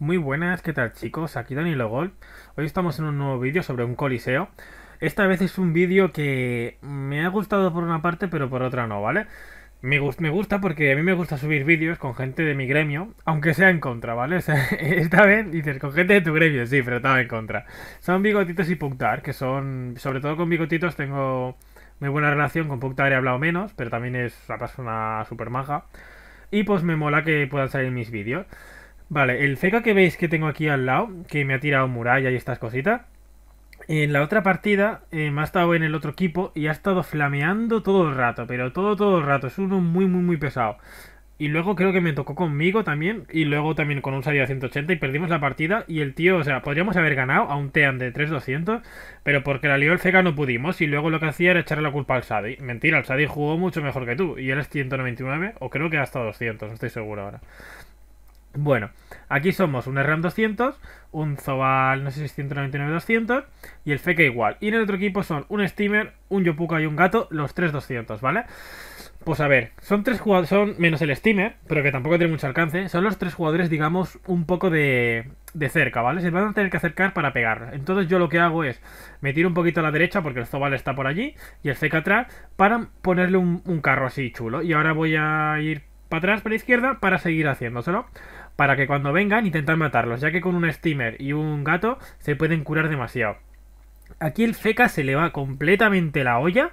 Muy buenas, ¿qué tal chicos? Aquí Dani Logol Hoy estamos en un nuevo vídeo sobre un coliseo. Esta vez es un vídeo que me ha gustado por una parte, pero por otra no, ¿vale? Me, me gusta porque a mí me gusta subir vídeos con gente de mi gremio, aunque sea en contra, ¿vale? O sea, esta vez dices, con gente de tu gremio, sí, pero estaba en contra. Son bigotitos y Punctar, que son, sobre todo con bigotitos tengo muy buena relación, con puntar he hablado menos, pero también es una persona super maja. Y pues me mola que puedan salir mis vídeos. Vale, el ceca que veis que tengo aquí al lado, que me ha tirado muralla y estas cositas, en la otra partida eh, me ha estado en el otro equipo y ha estado flameando todo el rato, pero todo, todo el rato. Es uno muy, muy, muy pesado. Y luego creo que me tocó conmigo también. Y luego también con un salida 180 y perdimos la partida. Y el tío, o sea, podríamos haber ganado a un Tean de 3200. Pero porque la lió el Zeka no pudimos. Y luego lo que hacía era echarle la culpa al Sadi. Mentira, el Sadi jugó mucho mejor que tú. Y él es 199 o creo que hasta 200, no estoy seguro ahora. Bueno, aquí somos un RAM 200, un Zobal, no sé si 199-200 y el Feca igual. Y en el otro equipo son un Steamer, un Yopuka y un Gato, los tres 200, ¿vale? Pues a ver, son tres jugadores, son menos el Steamer, pero que tampoco tiene mucho alcance, son los tres jugadores, digamos, un poco de, de cerca, ¿vale? Se van a tener que acercar para pegar. Entonces yo lo que hago es me tiro un poquito a la derecha porque el Zobal está por allí y el Feca atrás para ponerle un, un carro así chulo. Y ahora voy a ir para atrás, para la izquierda, para seguir haciéndoselo para que cuando vengan intentar matarlos, ya que con un steamer y un gato se pueden curar demasiado. Aquí el feca se le va completamente la olla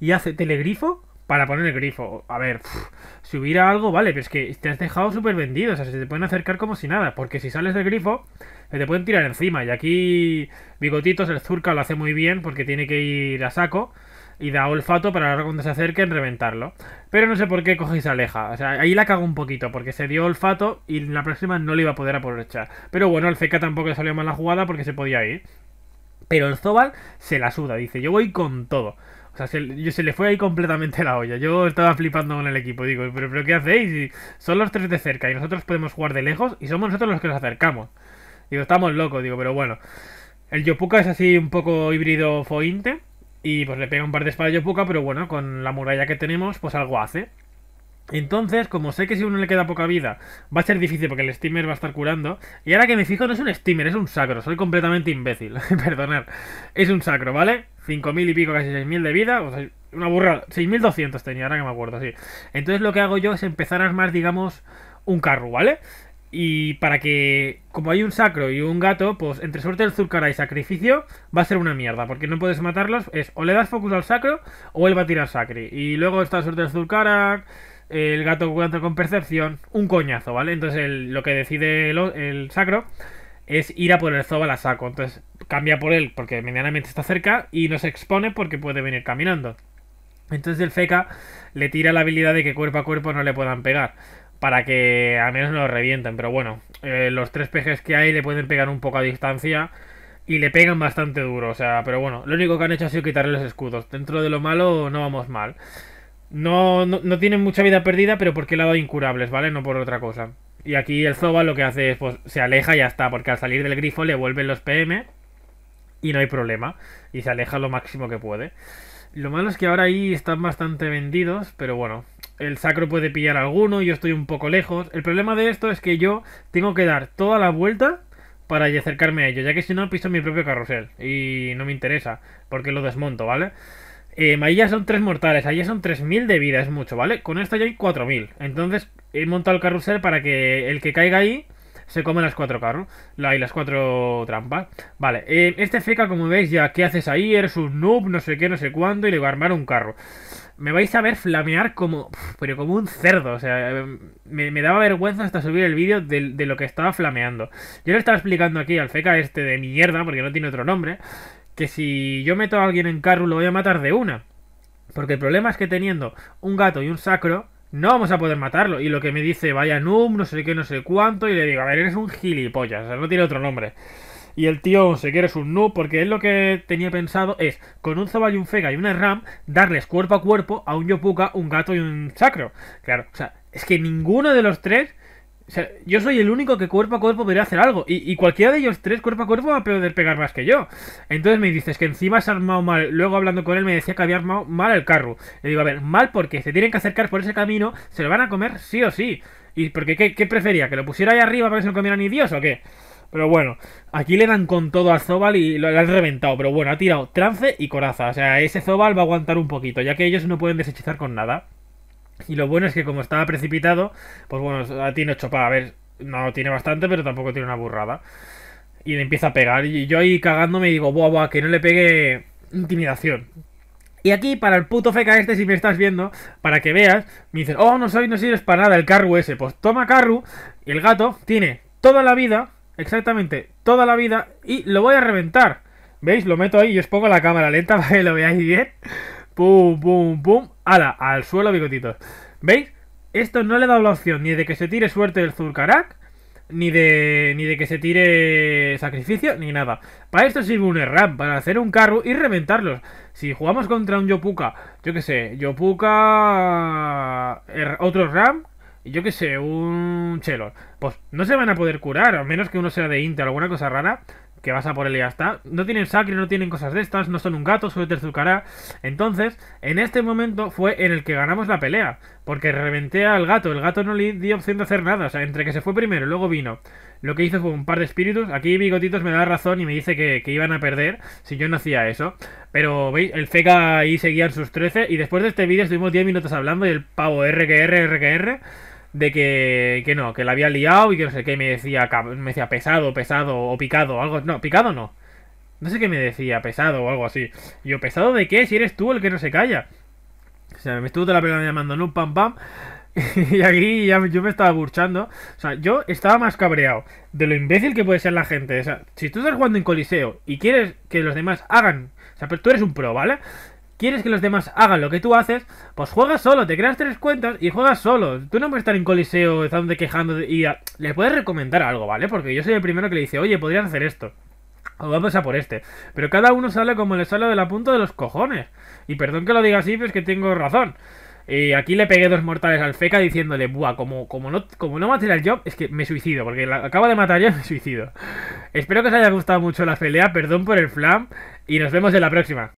y hace telegrifo para poner el grifo. A ver, si hubiera algo, vale, pero es que te has dejado súper vendido, o sea, se te pueden acercar como si nada, porque si sales del grifo, se te pueden tirar encima. Y aquí Bigotitos, el Zurca lo hace muy bien porque tiene que ir a saco y da olfato para ahora cuando se acerquen reventarlo. Pero no sé por qué cogéis y aleja. O sea, ahí la cago un poquito, porque se dio olfato y la próxima no le iba a poder aprovechar. Pero bueno, al Feca tampoco le salió mal la jugada porque se podía ir. Pero el Zobal se la suda, dice, yo voy con todo. O sea, se, le fue ahí completamente la olla. Yo estaba flipando con el equipo. Digo, ¿pero, pero qué hacéis? son los tres de cerca y nosotros podemos jugar de lejos y somos nosotros los que nos acercamos. Digo, estamos locos. Digo, pero bueno. El Yopuka es así un poco híbrido fointe. Y pues le pega un par de espadas poca pero bueno, con la muralla que tenemos, pues algo hace. Entonces, como sé que si uno le queda poca vida, va a ser difícil porque el steamer va a estar curando. Y ahora que me fijo, no es un steamer, es un sacro. Soy completamente imbécil, perdonad. Es un sacro, ¿vale? 5.000 y pico, casi 6.000 de vida. una burrada. 6.200 tenía, ahora que me acuerdo, sí. Entonces lo que hago yo es empezar a armar, digamos, un carro, ¿vale? Y para que, como hay un sacro y un gato, pues entre suerte del Zulkara y sacrificio va a ser una mierda, porque no puedes matarlos. Es o le das focus al sacro o él va a tirar sacri. Y luego está suerte del Zulkara, el gato cuenta con percepción, un coñazo, ¿vale? Entonces lo que decide el, sacro es ir a por el Zobal a saco. Entonces cambia por él porque medianamente está cerca y no se expone porque puede venir caminando. Entonces el feca le tira la habilidad de que cuerpo a cuerpo no le puedan pegar para que al menos no lo revienten. Pero bueno, eh, los tres pejes que hay le pueden pegar un poco a distancia y le pegan bastante duro. O sea, pero bueno, lo único que han hecho ha sido quitarle los escudos. Dentro de lo malo no vamos mal. No, no, tienen mucha vida perdida, pero porque le ha dado incurables, ¿vale? No por otra cosa. Y aquí el Zoba lo que hace es, pues, se aleja y ya está, porque al salir del grifo le vuelven los PM y no hay problema. Y se aleja lo máximo que puede. Lo malo es que ahora ahí están bastante vendidos, pero bueno, el sacro puede pillar alguno, yo estoy un poco lejos. El problema de esto es que yo tengo que dar toda la vuelta para acercarme a ello, ya que si no piso mi propio carrusel y no me interesa, porque lo desmonto, ¿vale? Eh, ahí ya son tres mortales, ahí ya son 3.000 de vida, es mucho, ¿vale? Con esto ya hay 4.000. Entonces he montado el carrusel para que el que caiga ahí se comen las cuatro carros la, y las cuatro trampas. Vale, eh, este feca, como veis, ya, ¿qué haces ahí? Eres un noob, no sé qué, no sé cuándo, y le va a armar un carro. Me vais a ver flamear como. Pero como un cerdo, o sea, em, me, daba vergüenza hasta subir el vídeo de, de, lo que estaba flameando. Yo le estaba explicando aquí al feca este de mierda, porque no tiene otro nombre, que si yo meto a alguien en carro lo voy a matar de una. Porque el problema es que teniendo un gato y un sacro, no vamos a poder matarlo. Y lo que me dice, vaya Noob, no sé qué, no sé cuánto, y le digo, a ver, eres un gilipollas, o sea, no tiene otro nombre. Y el tío no sé qué, eres un noob, porque es lo que tenía pensado es, con un Zabal y un Fega y una Ram, darles cuerpo a cuerpo a un Yopuka, un gato y un Sacro. Claro, o sea, es que ninguno de los tres o sea, yo soy el único que cuerpo a cuerpo podría hacer algo. Y, cualquiera de ellos tres, cuerpo a cuerpo, va a poder pegar más que yo. Entonces me dices que encima se ha armado mal. Luego hablando con él me decía que había armado mal el carro. Le digo, a ver, mal porque se tienen que acercar por ese camino, se lo van a comer sí o sí. ¿Y porque qué, qué prefería? ¿Que lo pusiera ahí arriba para que se lo comiera ni Dios o qué? Pero bueno, aquí le dan con todo a Zobal y lo, lo, han reventado. Pero bueno, ha tirado trance y coraza. O sea, ese Zobal va a aguantar un poquito, ya que ellos no pueden desechizar con nada. Y lo bueno es que como estaba precipitado, pues bueno, tiene ocho para A ver, no tiene bastante, pero tampoco tiene una burrada. Y le empieza a pegar. Y yo ahí cagándome digo, buah, buah, que no le pegue intimidación. Y aquí, para el puto feca este, si me estás viendo, para que veas, me dices, oh, no soy, no sirves para nada el carro ese. Pues toma carru, y el gato tiene toda la vida, exactamente toda la vida, y lo voy a reventar. ¿Veis? Lo meto ahí y os pongo la cámara lenta para que lo veáis bien. Pum, pum, pum. ¡Hala! Al suelo, bigotitos. ¿Veis? Esto no le da la opción ni de que se tire suerte el Zulkarak, ni de, ni de que se tire sacrificio, ni nada. Para esto sirve un ram para hacer un carro y reventarlos. Si jugamos contra un Yopuka, yo que sé, Yopuka... Er, otro ram, yo que sé, un chelo. Pues no se van a poder curar, a menos que uno sea de Inter o alguna cosa rara que vas a por él y ya está. No tienen sacri no tienen cosas de estas, no son un gato, solo te azucará. Entonces, en este momento fue en el que ganamos la pelea, porque reventé al gato, el gato no le dio opción de hacer nada, o sea, entre que se fue primero y luego vino. Lo que hizo fue un par de espíritus, aquí Bigotitos me da razón y me dice que, iban a perder si yo no hacía eso. Pero veis, el fega ahí seguían sus 13 y después de este vídeo estuvimos 10 minutos hablando y el pavo rqr que de que, no, que la había liado y que no sé qué, me decía, me decía pesado, pesado o picado, o algo, no, picado no. No sé qué me decía, pesado o algo así. Yo, ¿pesado de qué? Si eres tú el que no se calla. O sea, me estuvo toda la pelota llamando, no, pam, pam. y aquí ya, yo me estaba burchando. O sea, yo estaba más cabreado de lo imbécil que puede ser la gente. O sea, si tú estás jugando en Coliseo y quieres que los demás hagan. O sea, pero tú eres un pro, ¿vale? quieres que los demás hagan lo que tú haces, pues juegas solo, te creas tres cuentas y juegas solo. Tú no puedes estar en coliseo estando quejando y le puedes recomendar algo, ¿vale? Porque yo soy el primero que le dice, oye, podrías hacer esto. O vamos a por este. Pero cada uno sale como le sale de la punta de los cojones. Y perdón que lo diga así, pero es que tengo razón. Y aquí le pegué dos mortales al feca diciéndole, buah, como, como no, como no maté al job, es que me suicido, porque la, de matar yo, me suicido. Espero que os haya gustado mucho la pelea, perdón por el flam, y nos vemos en la próxima.